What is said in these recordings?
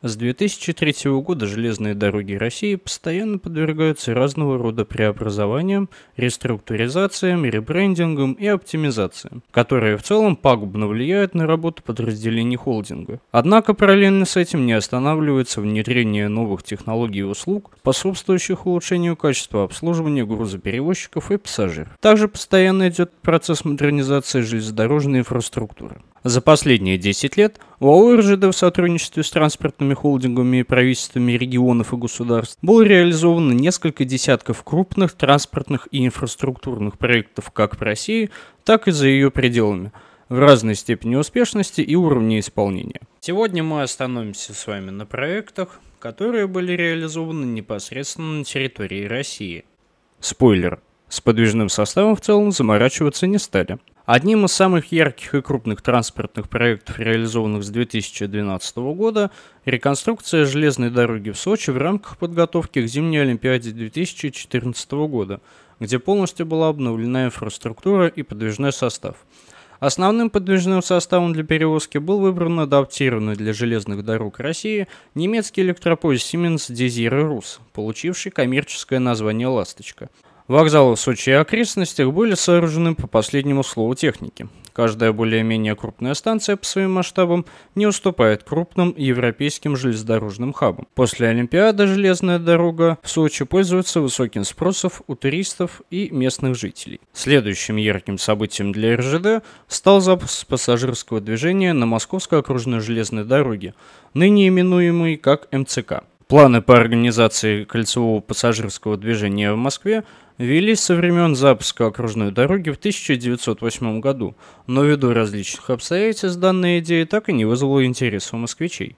С 2003 года железные дороги России постоянно подвергаются разного рода преобразованиям, реструктуризациям, ребрендингам и оптимизациям, которые в целом пагубно влияют на работу подразделений холдинга. Однако параллельно с этим не останавливается внедрение новых технологий и услуг, способствующих улучшению качества обслуживания грузоперевозчиков и пассажиров. Также постоянно идет процесс модернизации железнодорожной инфраструктуры. За последние 10 лет УАО РЖД в сотрудничестве с транспортными холдингами и правительствами регионов и государств было реализовано несколько десятков крупных транспортных и инфраструктурных проектов как в России, так и за ее пределами в разной степени успешности и уровне исполнения. Сегодня мы остановимся с вами на проектах, которые были реализованы непосредственно на территории России. Спойлер. С подвижным составом в целом заморачиваться не стали. Одним из самых ярких и крупных транспортных проектов, реализованных с 2012 года, реконструкция железной дороги в Сочи в рамках подготовки к зимней Олимпиаде 2014 года, где полностью была обновлена инфраструктура и подвижной состав. Основным подвижным составом для перевозки был выбран адаптированный для железных дорог России немецкий электропоезд Siemens Desire Rus, получивший коммерческое название «Ласточка». Вокзалы в Сочи и окрестностях были сооружены по последнему слову техники. Каждая более-менее крупная станция по своим масштабам не уступает крупным европейским железнодорожным хабам. После Олимпиады железная дорога в Сочи пользуется высоким спросом у туристов и местных жителей. Следующим ярким событием для РЖД стал запуск пассажирского движения на Московской окружной железной дороге, ныне именуемой как МЦК. Планы по организации кольцевого пассажирского движения в Москве велись со времен запуска окружной дороги в 1908 году, но ввиду различных обстоятельств данная идея так и не вызвала интереса у москвичей.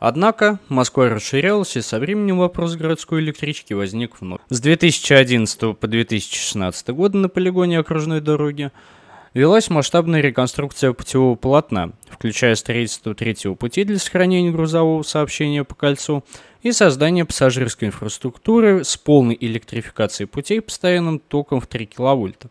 Однако Москва расширялась, и со временем вопрос городской электрички возник вновь. С 2011 по 2016 годы на полигоне окружной дороги велась масштабная реконструкция путевого полотна, включая строительство третьего пути для сохранения грузового сообщения по кольцу и создание пассажирской инфраструктуры с полной электрификацией путей постоянным током в 3 киловольта.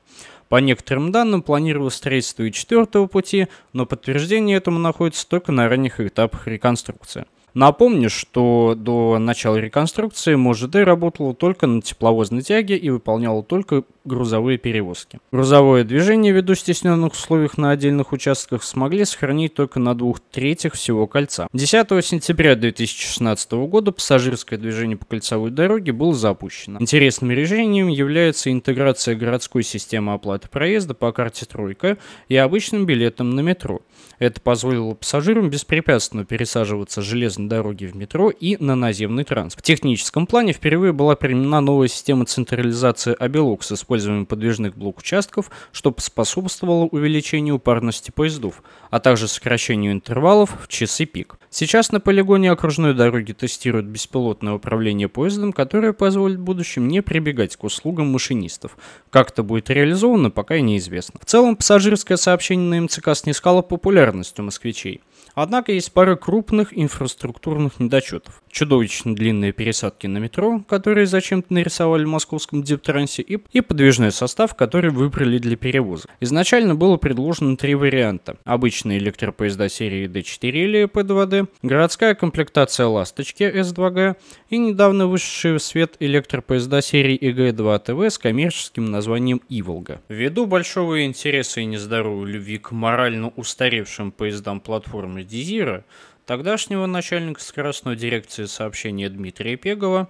По некоторым данным, планировалось строительство и четвертого пути, но подтверждение этому находится только на ранних этапах реконструкции. Напомню, что до начала реконструкции МОЖД работала только на тепловозной тяге и выполняла только грузовые перевозки. Грузовое движение ввиду стесненных условиях на отдельных участках смогли сохранить только на двух третьих всего кольца. 10 сентября 2016 года пассажирское движение по кольцевой дороге было запущено. Интересным решением является интеграция городской системы оплаты проезда по карте «Тройка» и обычным билетом на метро. Это позволило пассажирам беспрепятственно пересаживаться с железной дороги в метро и на наземный транспорт. В техническом плане впервые была применена новая система централизации «Абелок» с использованием использованием подвижных блок-участков, что способствовало увеличению парности поездов, а также сокращению интервалов в часы пик. Сейчас на полигоне окружной дороги тестируют беспилотное управление поездом, которое позволит в будущем не прибегать к услугам машинистов. Как это будет реализовано, пока и неизвестно. В целом, пассажирское сообщение на МЦК снискало популярностью москвичей. Однако есть пара крупных инфраструктурных недочетов. Чудовищно длинные пересадки на метро, которые зачем-то нарисовали в московском Дептрансе, и, и подвижной состав, который выбрали для перевоза. Изначально было предложено три варианта. Обычные электропоезда серии D4 или P2D, городская комплектация «Ласточки» S2G и недавно вышедшие в свет электропоезда серии EG2TV с коммерческим названием «Иволга». Ввиду большого интереса и нездоровой любви к морально устаревшим поездам платформы Дизира, тогдашнего начальника скоростной дирекции сообщения Дмитрия Пегова,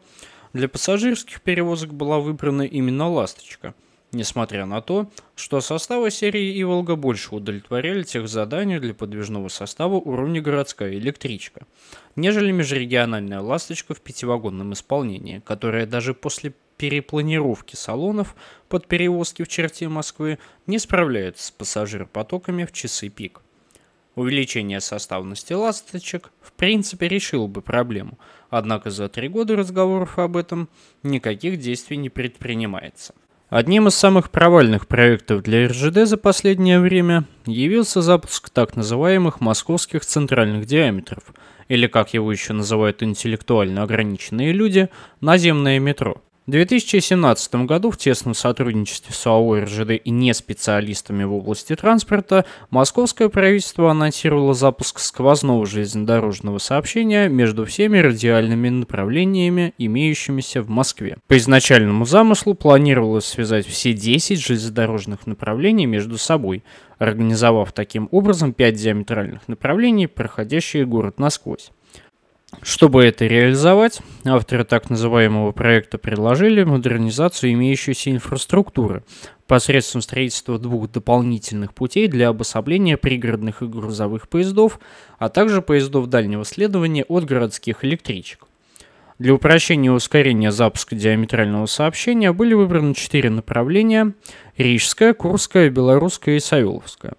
для пассажирских перевозок была выбрана именно «Ласточка», несмотря на то, что составы серии «Иволга» больше удовлетворяли тех заданий для подвижного состава уровня городская электричка, нежели межрегиональная «Ласточка» в пятивагонном исполнении, которая даже после перепланировки салонов под перевозки в черте Москвы не справляется с пассажиропотоками в часы пик увеличение составности ласточек в принципе решило бы проблему, однако за три года разговоров об этом никаких действий не предпринимается. Одним из самых провальных проектов для РЖД за последнее время явился запуск так называемых московских центральных диаметров, или как его еще называют интеллектуально ограниченные люди, наземное метро – в 2017 году в тесном сотрудничестве с АО РЖД и не специалистами в области транспорта московское правительство анонсировало запуск сквозного железнодорожного сообщения между всеми радиальными направлениями, имеющимися в Москве. По изначальному замыслу планировалось связать все 10 железнодорожных направлений между собой, организовав таким образом 5 диаметральных направлений, проходящие город насквозь. Чтобы это реализовать, авторы так называемого проекта предложили модернизацию имеющейся инфраструктуры посредством строительства двух дополнительных путей для обособления пригородных и грузовых поездов, а также поездов дальнего следования от городских электричек. Для упрощения и ускорения запуска диаметрального сообщения были выбраны четыре направления – Рижское, Курское, Белорусское и Савеловское.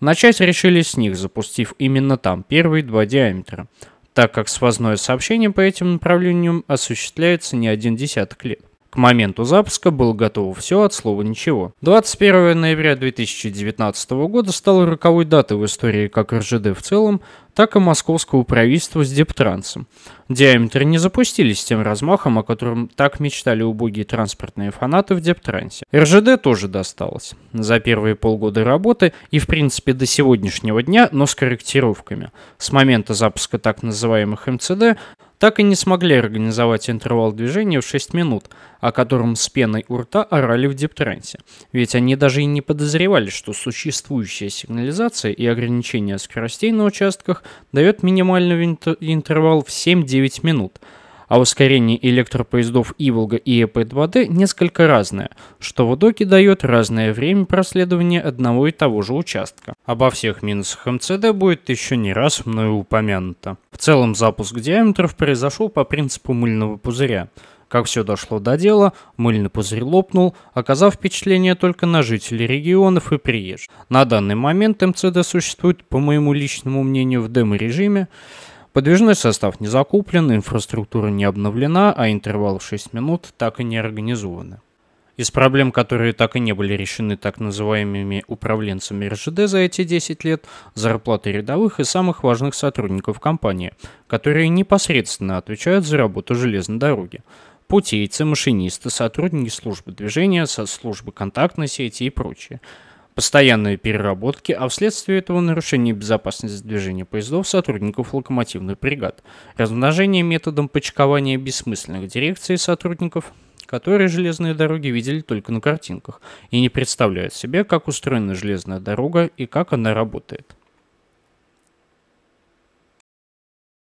Начать решили с них, запустив именно там первые два диаметра – так как свозное сообщение по этим направлениям осуществляется не один десяток лет. К моменту запуска было готово все от слова ничего. 21 ноября 2019 года стала роковой датой в истории как РЖД в целом, так и московского правительства с Дептрансом. Диаметры не запустились с тем размахом, о котором так мечтали убогие транспортные фанаты в Дептрансе. РЖД тоже досталось. За первые полгода работы и, в принципе, до сегодняшнего дня, но с корректировками. С момента запуска так называемых МЦД так и не смогли организовать интервал движения в 6 минут, о котором с пеной у рта орали в дептрансе. Ведь они даже и не подозревали, что существующая сигнализация и ограничение скоростей на участках дает минимальный интервал в 7-9 минут – а ускорение электропоездов Иволга и ЭП-2Д несколько разное, что в итоге дает разное время проследования одного и того же участка. Обо всех минусах МЦД будет еще не раз мною упомянуто. В целом запуск диаметров произошел по принципу мыльного пузыря. Как все дошло до дела, мыльный пузырь лопнул, оказав впечатление только на жителей регионов и приезжих. На данный момент МЦД существует, по моему личному мнению, в демо-режиме, Подвижной состав не закуплен, инфраструктура не обновлена, а интервал в 6 минут так и не организованы. Из проблем, которые так и не были решены так называемыми управленцами РЖД за эти 10 лет, зарплаты рядовых и самых важных сотрудников компании, которые непосредственно отвечают за работу железной дороги. Путейцы, машинисты, сотрудники службы движения, службы контактной сети и прочее – постоянной переработки, а вследствие этого нарушение безопасности движения поездов сотрудников локомотивных бригад, размножение методом почкования бессмысленных дирекций сотрудников которые железные дороги видели только на картинках и не представляют себе, как устроена железная дорога и как она работает.